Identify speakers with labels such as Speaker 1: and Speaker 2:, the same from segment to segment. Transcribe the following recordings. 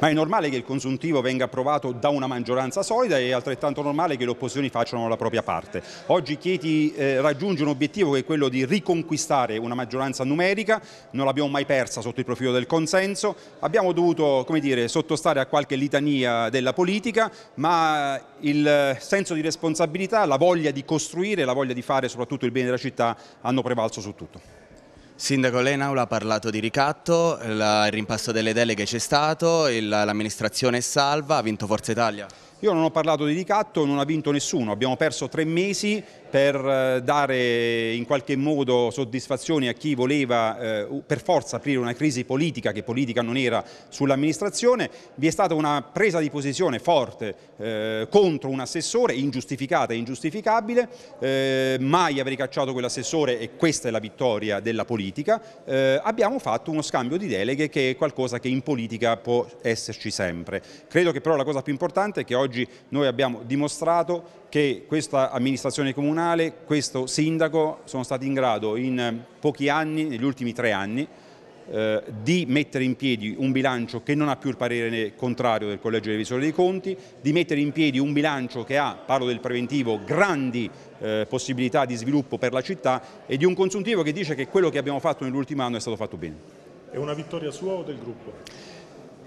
Speaker 1: ma è normale che il consuntivo venga approvato da una maggioranza solida e è altrettanto normale che le opposizioni facciano la propria parte. Oggi Chieti eh, raggiunge un obiettivo che è quello di riconquistare una maggioranza numerica, non l'abbiamo mai persa sotto il profilo del consenso, abbiamo dovuto dire, sottostare a qualche litania della politica, ma il senso di responsabilità, la voglia di costruire, la voglia di fare soprattutto il bene della città hanno prevalso su tutto. Sindaco, lei in aula ha parlato di ricatto, il rimpasto delle deleghe c'è stato, l'amministrazione è salva, ha vinto Forza Italia? Io non ho parlato di ricatto, non ha vinto nessuno, abbiamo perso tre mesi per eh, dare in qualche modo soddisfazioni a chi voleva eh, per forza aprire una crisi politica, che politica non era, sull'amministrazione. Vi è stata una presa di posizione forte eh, contro un assessore, ingiustificata e ingiustificabile, eh, mai avrei cacciato quell'assessore e questa è la vittoria della politica. Eh, abbiamo fatto uno scambio di deleghe che è qualcosa che in politica può esserci sempre. Credo che però la cosa più importante è che oggi oggi noi abbiamo dimostrato che questa amministrazione comunale, questo sindaco sono stati in grado in pochi anni, negli ultimi tre anni, eh, di mettere in piedi un bilancio che non ha più il parere contrario del Collegio dei Revisori dei Conti, di mettere in piedi un bilancio che ha, parlo del preventivo, grandi eh, possibilità di sviluppo per la città e di un consuntivo che dice che quello che abbiamo fatto nell'ultimo anno è stato fatto bene. È una vittoria sua o del gruppo?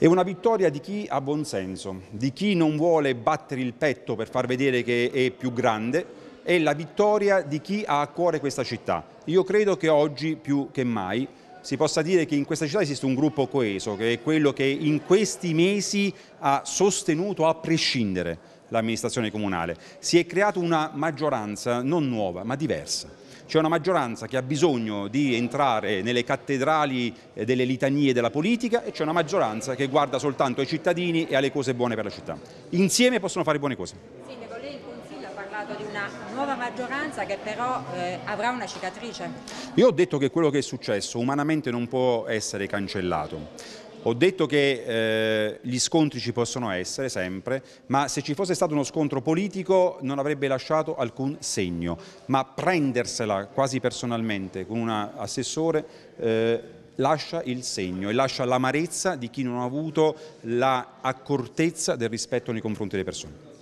Speaker 1: È una vittoria di chi ha buon senso, di chi non vuole battere il petto per far vedere che è più grande, è la vittoria di chi ha a cuore questa città. Io credo che oggi più che mai si possa dire che in questa città esiste un gruppo coeso, che è quello che in questi mesi ha sostenuto a prescindere l'amministrazione comunale. Si è creata una maggioranza non nuova ma diversa. C'è una maggioranza che ha bisogno di entrare nelle cattedrali eh, delle litanie della politica e c'è una maggioranza che guarda soltanto ai cittadini e alle cose buone per la città. Insieme possono fare buone cose. Sindaco, lei in Consiglio ha parlato di una nuova maggioranza che però eh, avrà una cicatrice. Io ho detto che quello che è successo umanamente non può essere cancellato. Ho detto che eh, gli scontri ci possono essere sempre, ma se ci fosse stato uno scontro politico non avrebbe lasciato alcun segno, ma prendersela quasi personalmente con un assessore eh, lascia il segno e lascia l'amarezza di chi non ha avuto l'accortezza la del rispetto nei confronti delle persone.